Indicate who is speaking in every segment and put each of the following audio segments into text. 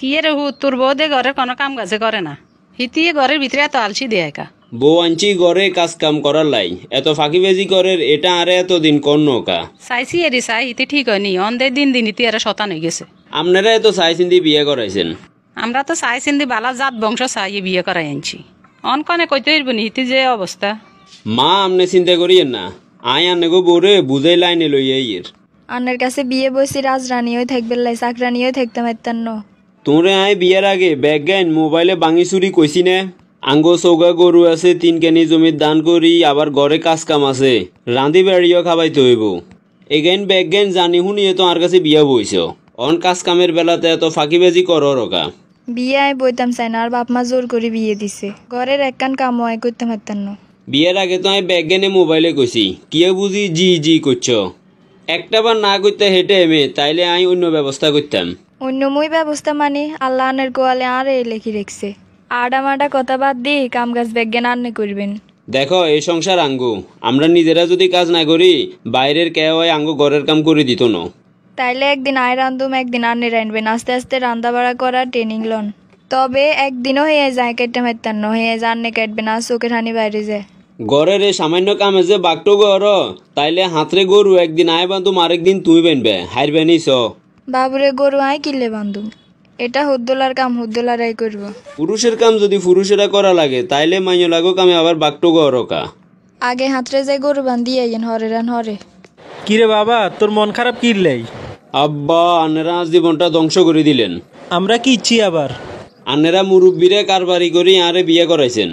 Speaker 1: কি রে হু তোর বৌদে ঘরের কোনো কাম কাজে করে না হিতিয়ে ঘরের ভিতরে এত আলসি দে একা
Speaker 2: বউ আনছি ঘরে কাজ কাম করার লাই এত ফাঁকি বেজি করে এটা আরে এত দিন কোন নৌকা
Speaker 1: চাইছি এরি চাই ইতি ঠিক হয়নি অন্ধের দিন দিন ইতি আরে শতান হয়ে গেছে
Speaker 2: আপনারা এত চাই চিন্তি বিয়ে করাইছেন
Speaker 1: আমরা তো চাই চিন্তি বালা জাত বংশ চাই বিয়ে করাই আনছি অনকনে কইতে হইব নি
Speaker 2: ইতি যে অবস্থা মা আপনি চিন্তা করিয়েন না আয় আনে গো বউরে বুঝাই লাইনে লইয়া ইয়ের
Speaker 1: আন্নের কাছে বিয়ে বসি হয়ে থাকবে লাই হয়ে থাকতে পারতেন না
Speaker 2: তোরে আয় বিয়ার আগে ব্যাগজ্ঞান মোবাইলে বাঙি চুরি কইছি না আঙ্গ চৌগা গরু আছে তিন কেনি জমির দান করি আবার ঘরে কাজ কাম আছে রাঁধি বেড়িও খাবাইতে হইব এগেন ব্যাগজ্ঞান জানি শুনিয়ে তো আর কাছে বিয়া বইছ অন কাজ কামের বেলাতে এত ফাঁকিবাজি কর রকা
Speaker 1: বিয়ায় বইতাম চাই না আর বাপ মা জোর করে বিয়ে দিছে ঘরের একখান কাম আয় করতে পারতাম
Speaker 2: বিয়ের আগে তো আমি ব্যাগজ্ঞানে মোবাইলে কইছি কিয়ে বুঝি জি জি করছ একটা বার না করতে হেঁটে এমে তাইলে আমি অন্য ব্যবস্থা করতাম
Speaker 1: অন্যময় ব্যবস্থা মানে আল্লাহ আনের গোয়ালে আর এ লেখি রেখছে আডা মাডা কথা বাদ দিয়ে কাম গাছ বেজ্ঞান আর করবেন
Speaker 2: দেখো এই সংসার আঙ্গু আমরা নিজেরা যদি কাজ না করি বাইরের কেউ আঙ্গু ঘরের কাম করে দিত না
Speaker 1: তাইলে একদিন আয় রান্ধুম একদিন আনে রাঁধবেন আস্তে আস্তে রান্না বাড়া করার ট্রেনিং লন তবে একদিনও হয়ে যায় কেটে মেতার ন হয়ে যান নে কেটবে না চোখের হানি বাইরে যায়
Speaker 2: ঘরের এই সামান্য কামে যে বাঘটো ঘর তাইলে হাতরে গরু একদিন আয় বান্ধুম আরেকদিন তুই বেনবে হাইর বেনিস
Speaker 1: বাবুরে গরু আয় কিলে বান্ধু এটা হুদ্দোলার কাম হুদ্দোলারাই করব
Speaker 2: পুরুষের কাম যদি পুরুষেরা করা লাগে তাইলে মাইয় লাগো আমি আবার বাকটো গরকা
Speaker 1: আগে হাতরে যাই গরু বান্ধি আইয়েন হরে রান হরে
Speaker 2: কিরে বাবা তোর মন খারাপ কিরলেই আব্বা আনেরা আজ জীবনটা ধ্বংস করে দিলেন আমরা কি ইচ্ছি আবার আনেরা মুরব্বীরে কারবারি করে আরে বিয়ে করাইছেন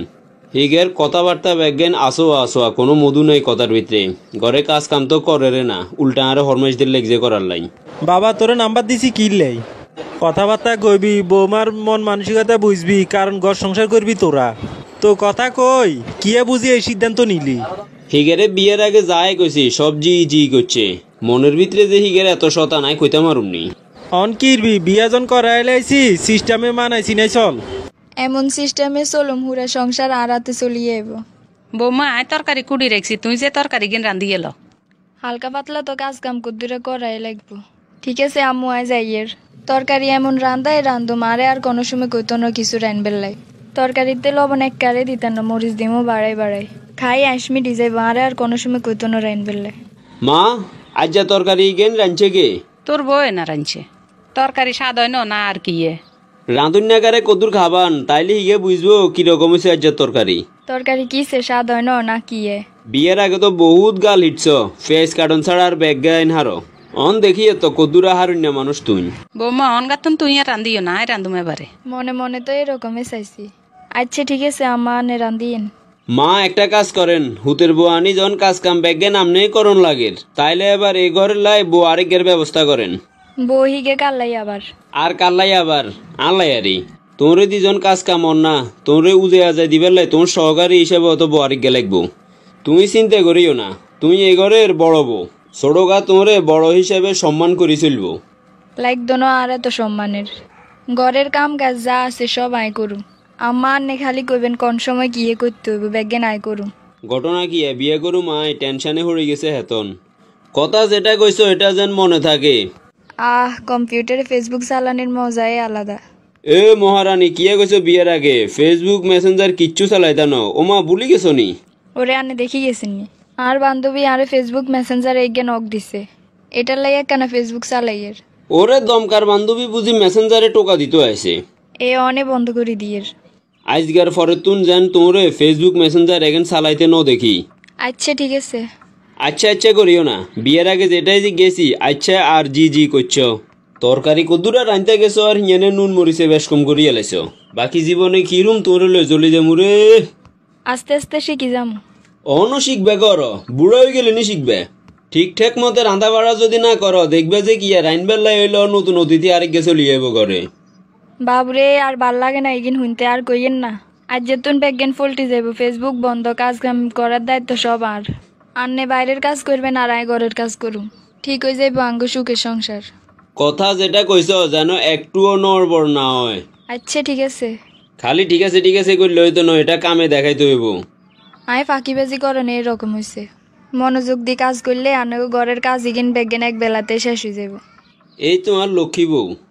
Speaker 2: হিগের কথাবার্তা বেগেন আসোয়া আসোয়া কোনো মধু নেই কথার ভিতরে ঘরে কাজ কাম তো করে রে না উল্টা আরে হরমেশ দিল লেগজে করার লাই বাবা তোরে নাম্বার দিছি কি লাই কথাবার্তা কইবি বৌমার মন মানসিকতা বুঝবি কারণ ঘর সংসার করবি তোরা তো কথা কই কিয়ে বুঝি এই সিদ্ধান্ত নিলি হিগেরে বিয়ের আগে যায় কইছি সব জি জি করছে মনের ভিতরে যে হিগের এত শতা নাই কইতে মারুমনি অন কিরবি বিয়াজন করাইলাইছি সিস্টেমে মানাইছি নাই চল
Speaker 1: এমন সিস্টেমে চলুম হুরা সংসার আড়াতে চলিয়ে এব বৌমা আয় তরকারি কুড়ি রেখছি তুই যে তরকারি গিন রান্ধি এলো হালকা পাতলা তো কাজ কাম কুদ্দুরে করাই লাগবো ঠিক আছে আম্মু আয় যাই এর তরকারি এমন রান্ধাই রান্ধো মারে আর কোনো সময় কইতো না কিছু রানবেল লাই তরকারিতে লবণ এক কারে দিতেন না মরিচ দিমও বাড়াই বাড়াই খাই আসমি ডিজাই মারে আর কোনো সময় কইতো না রানবেল লাই
Speaker 2: মা আজ যা তরকারি গেন রাঁধছে গে
Speaker 1: তোর বউ না রাঁধছে তরকারি স্বাদ হয় না আর কি
Speaker 2: ইয়ে। রাঁধুন্যাগারে কদুর খাবান তাইলে হিগে ইয়ে বুঝবো কিরকম হয়েছে তরকারি
Speaker 1: তরকারি কিসে স্বাদ হয় না না কি
Speaker 2: বিয়ের আগে তো বহুত গাল হিটছ ফেস কাটন ছাড়া আর ব্যাগ গায়ন হারো অন দেখি তো কদুরা অন্য মানুষ তুই
Speaker 1: বৌমা অন গাতন তুই আর রান্ধিও না রান্ধুম এবারে মনে মনে তো এরকমই চাইছি আচ্ছা ঠিক আছে আমার রান্ধিয়েন
Speaker 2: মা একটা কাজ করেন হুতের বোয়ানি যখন কাজ কাম ব্যাগে নামনেই করণ লাগের তাইলে এবার এ ঘরের লাই বোয়ারিকের ব্যবস্থা করেন
Speaker 1: বহিগে কাল্লাই আবার
Speaker 2: আর কাল্লাই আবার আল্লাই আরি তোমরে দুজন কাজ কামন না তোমরে উজে আজাই দিবেলে তোমার সহকারী হিসেবে অত বাড়ি গে লাগবো তুমি চিন্তা করিও না তুমি এ ঘরের বড় বউ ছোট গা তোমরে বড় হিসেবে সম্মান করি চলবো
Speaker 1: লাইক দোনো আর এত সম্মানের ঘরের কাম কাজ যা আছে সব আয় করু আমার নে খালি কইবেন কোন সময় গিয়ে করতে হইব ব্যাগে নাই করু
Speaker 2: ঘটনা কি বিয়ে করু মা টেনশানে হয়ে গেছে হেতন কথা যেটা কইছো এটা যেন মনে থাকে
Speaker 1: আহ কম্পিউটারে ফেসবুক চালানোর মজাই আলাদা
Speaker 2: এ মহারানী কি গেছো বিয়ের আগে ফেসবুক মেসেঞ্জার কিচ্ছু চালাইতা ন ওমা ভুলি গেছো নি
Speaker 1: ওরে আনে দেখি গেছেন আর বান্ধবী আরে ফেসবুক মেসেঞ্জারে এগে অক দিছে এটার লাইয়া কেন ফেসবুক চালাইয়ের
Speaker 2: ওরে দমকার বান্ধবী বুঝি মেসেঞ্জারে টোকা দিতে আইছে
Speaker 1: এ অনে বন্ধ করে
Speaker 2: দিয়ের পরে তুন যেন তোরে ফেসবুক মেসেঞ্জার এগেন চালাইতে ন দেখি
Speaker 1: আচ্ছা ঠিক আছে
Speaker 2: আচ্ছা আচ্ছা করিও না বিয়ের আগে যেটাই যে গেছি আচ্ছা আর জি জি করছো তরকারি কদ্দুরা রাঁধতে গেছো আর হিয়ানে নুন মরিচে বেশ কম করিয়া লাইছো বাকি জীবনে রুম তোর লই জ্বলি যাম রে
Speaker 1: আস্তে আস্তে শিখি যাম
Speaker 2: অনও শিখবে কর বুড়ো হয়ে গেলে নি শিখবে ঠিক ঠাক মতে রাঁধা বাড়া যদি না করো দেখবে যে কি আর লাই হইলো নতুন অতিথি আরেক গেছে লিয়েব করে
Speaker 1: বাবরে আর ভাল লাগে না এগিন হুনতে আর কইয়েন না আর যেতুন ব্যাগেন ফলটি যাইব ফেসবুক বন্ধ কাজ কাম করার দায়িত্ব সব আর আন্নে বাইরের কাজ করবে আর আয় ঘরের কাজ করুম ঠিক হয়ে যাইব আঙ্গ সুখে সংসার
Speaker 2: কথা যেটা কইছ যেন একটুও নড়বর না হয়
Speaker 1: আচ্ছা ঠিক আছে
Speaker 2: খালি ঠিক আছে ঠিক আছে কইলে হইতো না এটা কামে দেখাইতে হইব
Speaker 1: আয় ফাঁকিবাজি করেন এরকম হইছে মনোযোগ দিয়ে কাজ করলে আনে ঘরের কাজ ইগিন বেগেন এক বেলাতে শেষ হয়ে যাব
Speaker 2: এই তোমার লক্ষ্মী বউ